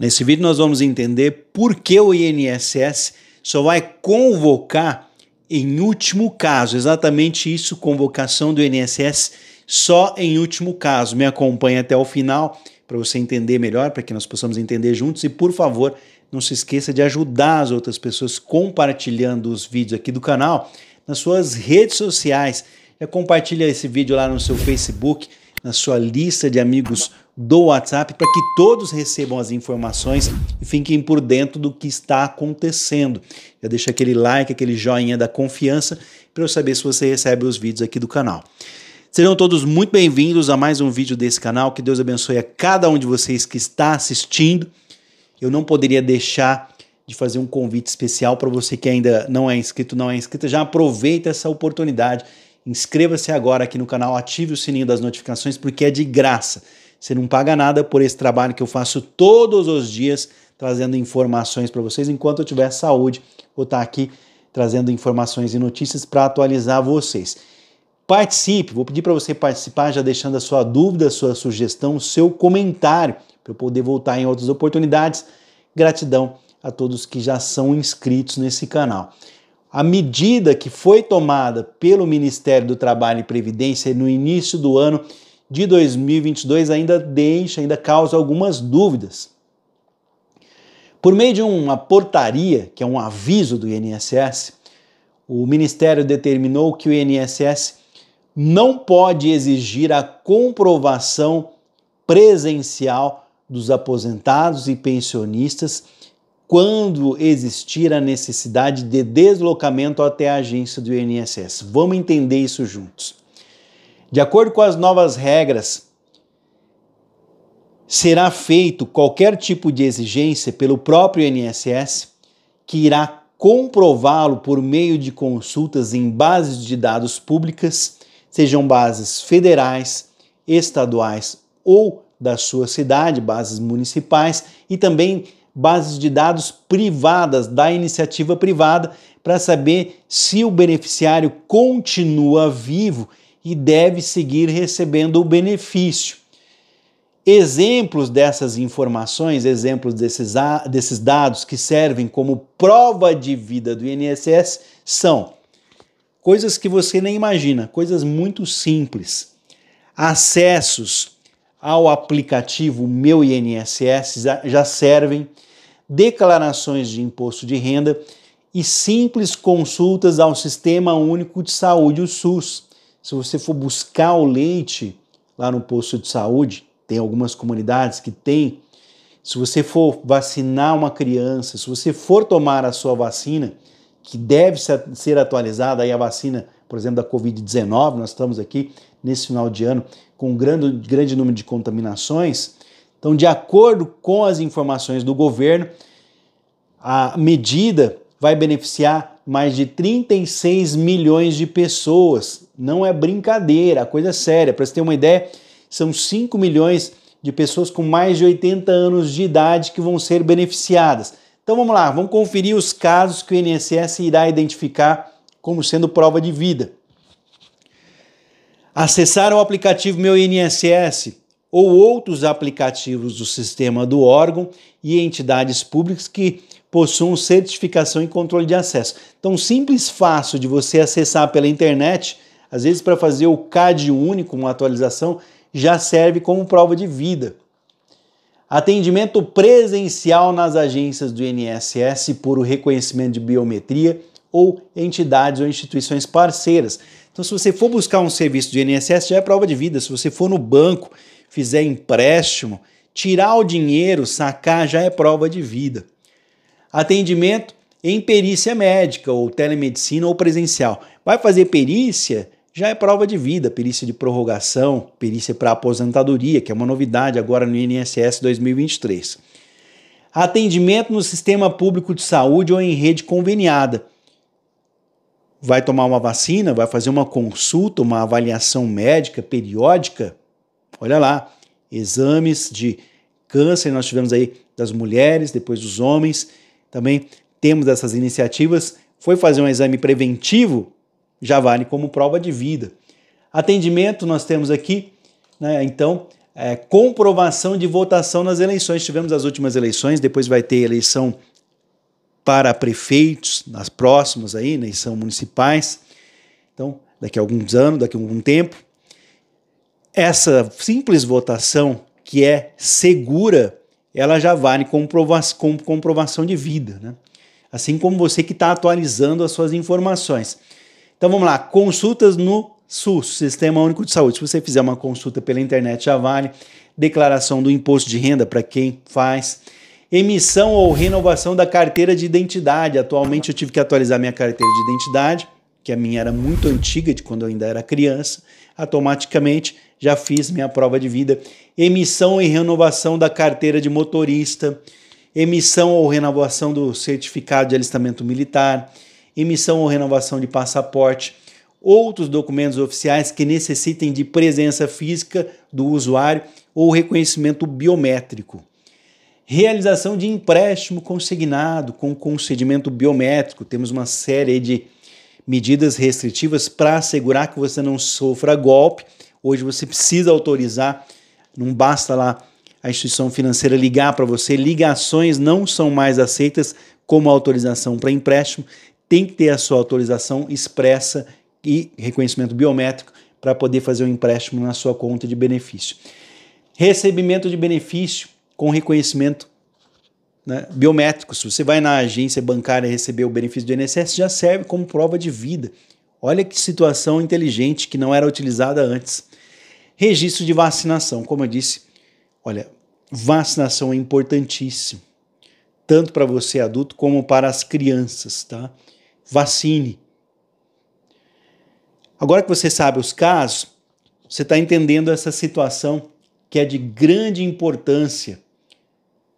Nesse vídeo nós vamos entender por que o INSS só vai convocar em último caso, exatamente isso, convocação do INSS só em último caso. Me acompanhe até o final para você entender melhor, para que nós possamos entender juntos e por favor, não se esqueça de ajudar as outras pessoas compartilhando os vídeos aqui do canal nas suas redes sociais. Já compartilha esse vídeo lá no seu Facebook, na sua lista de amigos do WhatsApp para que todos recebam as informações e fiquem por dentro do que está acontecendo. Já deixa aquele like, aquele joinha da confiança para eu saber se você recebe os vídeos aqui do canal. Serão todos muito bem-vindos a mais um vídeo desse canal. Que Deus abençoe a cada um de vocês que está assistindo. Eu não poderia deixar de fazer um convite especial para você que ainda não é inscrito, não é inscrita. Já aproveita essa oportunidade. Inscreva-se agora aqui no canal, ative o sininho das notificações porque é de graça. Você não paga nada por esse trabalho que eu faço todos os dias, trazendo informações para vocês. Enquanto eu tiver saúde, vou estar tá aqui trazendo informações e notícias para atualizar vocês. Participe, vou pedir para você participar, já deixando a sua dúvida, a sua sugestão, o seu comentário, para eu poder voltar em outras oportunidades. Gratidão a todos que já são inscritos nesse canal. A medida que foi tomada pelo Ministério do Trabalho e Previdência no início do ano de 2022 ainda deixa, ainda causa algumas dúvidas. Por meio de uma portaria, que é um aviso do INSS, o Ministério determinou que o INSS não pode exigir a comprovação presencial dos aposentados e pensionistas quando existir a necessidade de deslocamento até a agência do INSS. Vamos entender isso juntos. De acordo com as novas regras, será feito qualquer tipo de exigência pelo próprio INSS, que irá comprová-lo por meio de consultas em bases de dados públicas, sejam bases federais, estaduais ou da sua cidade, bases municipais e também bases de dados privadas da iniciativa privada para saber se o beneficiário continua vivo e deve seguir recebendo o benefício. Exemplos dessas informações, exemplos desses, desses dados que servem como prova de vida do INSS são coisas que você nem imagina, coisas muito simples. Acessos ao aplicativo Meu INSS já servem, declarações de imposto de renda e simples consultas ao Sistema Único de Saúde, o SUS. Se você for buscar o leite lá no posto de saúde, tem algumas comunidades que tem. Se você for vacinar uma criança, se você for tomar a sua vacina, que deve ser atualizada, aí a vacina, por exemplo, da Covid-19, nós estamos aqui nesse final de ano com um grande, grande número de contaminações. Então, de acordo com as informações do governo, a medida vai beneficiar mais de 36 milhões de pessoas. Não é brincadeira, a coisa é séria. Para você ter uma ideia, são 5 milhões de pessoas com mais de 80 anos de idade que vão ser beneficiadas. Então vamos lá, vamos conferir os casos que o INSS irá identificar como sendo prova de vida. Acessar o aplicativo Meu INSS ou outros aplicativos do sistema do órgão e entidades públicas que possuam certificação e controle de acesso. Então, simples fácil de você acessar pela internet, às vezes para fazer o CAD único, uma atualização, já serve como prova de vida. Atendimento presencial nas agências do INSS por o reconhecimento de biometria ou entidades ou instituições parceiras. Então, se você for buscar um serviço do INSS, já é prova de vida. Se você for no banco, fizer empréstimo, tirar o dinheiro, sacar, já é prova de vida. Atendimento em perícia médica ou telemedicina ou presencial. Vai fazer perícia? Já é prova de vida, perícia de prorrogação, perícia para aposentadoria, que é uma novidade agora no INSS 2023. Atendimento no sistema público de saúde ou em rede conveniada. Vai tomar uma vacina, vai fazer uma consulta, uma avaliação médica periódica. Olha lá, exames de câncer, nós tivemos aí das mulheres, depois dos homens também temos essas iniciativas. Foi fazer um exame preventivo, já vale como prova de vida. Atendimento, nós temos aqui, né, então, é, comprovação de votação nas eleições. Tivemos as últimas eleições, depois vai ter eleição para prefeitos, nas próximas aí, né? eleição municipais. Então, daqui a alguns anos, daqui a algum tempo. Essa simples votação, que é segura ela já vale comprova com comprovação de vida, né? assim como você que está atualizando as suas informações. Então vamos lá, consultas no SUS, Sistema Único de Saúde. Se você fizer uma consulta pela internet, já vale. Declaração do imposto de renda para quem faz. Emissão ou renovação da carteira de identidade. Atualmente eu tive que atualizar minha carteira de identidade que a minha era muito antiga, de quando eu ainda era criança, automaticamente já fiz minha prova de vida. Emissão e renovação da carteira de motorista, emissão ou renovação do certificado de alistamento militar, emissão ou renovação de passaporte, outros documentos oficiais que necessitem de presença física do usuário ou reconhecimento biométrico. Realização de empréstimo consignado com concedimento biométrico. Temos uma série de medidas restritivas para assegurar que você não sofra golpe. Hoje você precisa autorizar, não basta lá a instituição financeira ligar para você. Ligações não são mais aceitas como autorização para empréstimo, tem que ter a sua autorização expressa e reconhecimento biométrico para poder fazer o um empréstimo na sua conta de benefício. Recebimento de benefício com reconhecimento né, biométricos. Você vai na agência bancária receber o benefício do INSS, já serve como prova de vida. Olha que situação inteligente que não era utilizada antes. Registro de vacinação, como eu disse, olha, vacinação é importantíssimo, tanto para você adulto como para as crianças, tá? Vacine. Agora que você sabe os casos, você está entendendo essa situação que é de grande importância.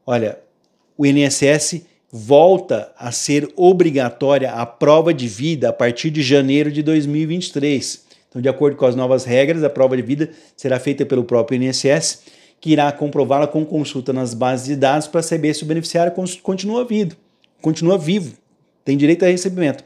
Olha, o INSS volta a ser obrigatória a prova de vida a partir de janeiro de 2023. Então, de acordo com as novas regras, a prova de vida será feita pelo próprio INSS, que irá comprová-la com consulta nas bases de dados para saber se o beneficiário continua vivo, continua vivo, tem direito a recebimento.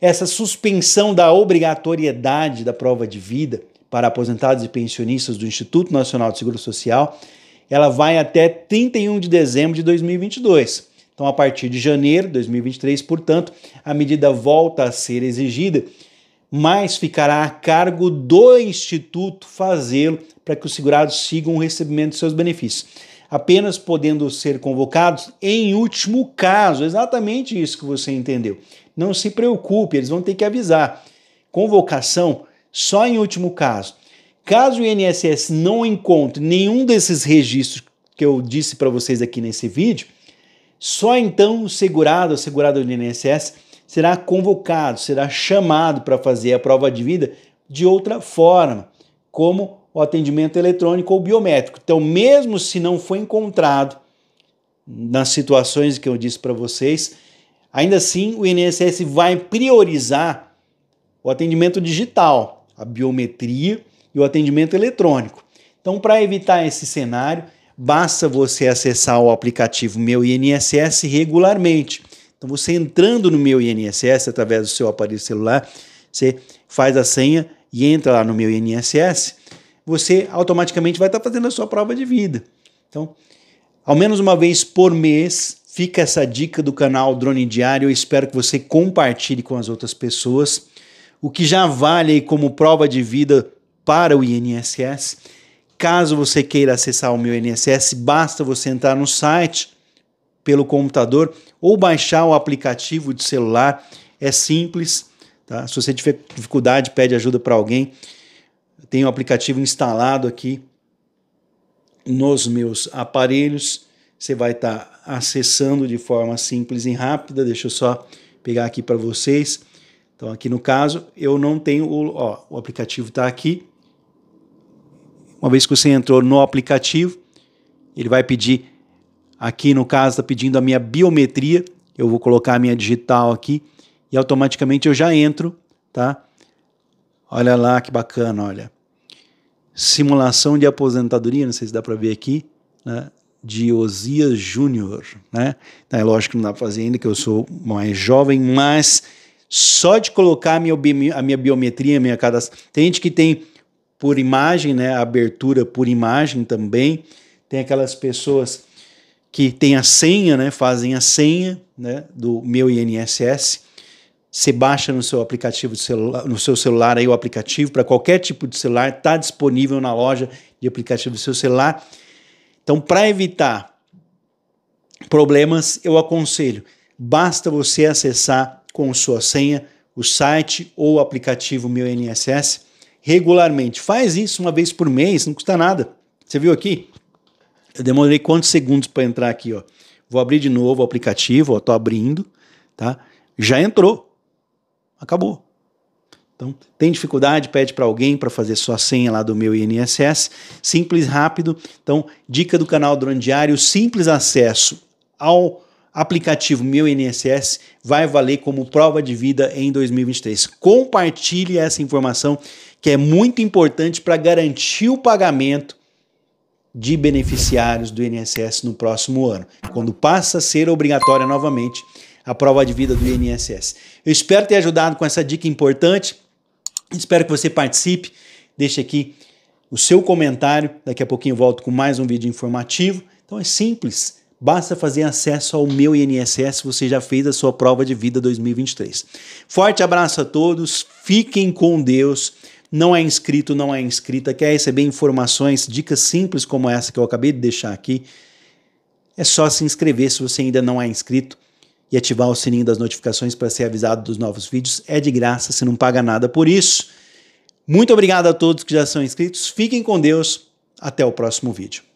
Essa suspensão da obrigatoriedade da prova de vida para aposentados e pensionistas do Instituto Nacional de Seguro Social ela vai até 31 de dezembro de 2022. Então, a partir de janeiro de 2023, portanto, a medida volta a ser exigida, mas ficará a cargo do instituto fazê-lo para que os segurados sigam o recebimento de seus benefícios. Apenas podendo ser convocados em último caso, exatamente isso que você entendeu. Não se preocupe, eles vão ter que avisar. Convocação só em último caso. Caso o INSS não encontre nenhum desses registros que eu disse para vocês aqui nesse vídeo, só então o segurado, ou segurado do INSS, será convocado, será chamado para fazer a prova de vida de outra forma, como o atendimento eletrônico ou biométrico. Então, mesmo se não foi encontrado nas situações que eu disse para vocês, ainda assim o INSS vai priorizar o atendimento digital, a biometria e o atendimento eletrônico. Então, para evitar esse cenário, basta você acessar o aplicativo Meu INSS regularmente. Então, você entrando no Meu INSS através do seu aparelho celular, você faz a senha e entra lá no Meu INSS, você automaticamente vai estar tá fazendo a sua prova de vida. Então, ao menos uma vez por mês, fica essa dica do canal Drone Diário. Eu espero que você compartilhe com as outras pessoas o que já vale como prova de vida para o INSS. Caso você queira acessar o meu INSS, basta você entrar no site pelo computador ou baixar o aplicativo de celular. É simples. Tá? Se você tiver dificuldade, pede ajuda para alguém. Tem tenho o aplicativo instalado aqui nos meus aparelhos. Você vai estar tá acessando de forma simples e rápida. Deixa eu só pegar aqui para vocês. Então, aqui no caso, eu não tenho o, ó, o aplicativo está aqui. Uma vez que você entrou no aplicativo, ele vai pedir, aqui no caso está pedindo a minha biometria, eu vou colocar a minha digital aqui e automaticamente eu já entro, tá? Olha lá que bacana, olha. Simulação de aposentadoria, não sei se dá para ver aqui, né? de Osias Júnior, né? Tá, é lógico que não dá para fazer ainda, que eu sou mais jovem, mas só de colocar a minha, a minha biometria, a minha cadastra... Tem gente que tem por imagem, né? A abertura por imagem também. Tem aquelas pessoas que têm a senha, né? Fazem a senha, né? Do meu INSS. Você baixa no seu aplicativo celular, no seu celular aí o aplicativo para qualquer tipo de celular, está disponível na loja de aplicativo do seu celular. Então, para evitar problemas, eu aconselho, basta você acessar com sua senha o site ou o aplicativo Meu INSS regularmente. Faz isso uma vez por mês, não custa nada. Você viu aqui? Eu demorei quantos segundos para entrar aqui, ó. Vou abrir de novo o aplicativo, ó, tô abrindo, tá? Já entrou. Acabou. Então, tem dificuldade, pede para alguém para fazer sua senha lá do meu INSS. Simples, rápido. Então, dica do canal Drone Diário, simples acesso ao aplicativo Meu INSS vai valer como prova de vida em 2023. Compartilhe essa informação que é muito importante para garantir o pagamento de beneficiários do INSS no próximo ano, quando passa a ser obrigatória novamente a prova de vida do INSS. Eu espero ter ajudado com essa dica importante. Espero que você participe. Deixe aqui o seu comentário. Daqui a pouquinho volto com mais um vídeo informativo. Então é simples. Basta fazer acesso ao meu INSS, você já fez a sua prova de vida 2023. Forte abraço a todos, fiquem com Deus. Não é inscrito, não é inscrita, quer receber informações, dicas simples como essa que eu acabei de deixar aqui? É só se inscrever se você ainda não é inscrito e ativar o sininho das notificações para ser avisado dos novos vídeos. É de graça, você não paga nada por isso. Muito obrigado a todos que já são inscritos. Fiquem com Deus. Até o próximo vídeo.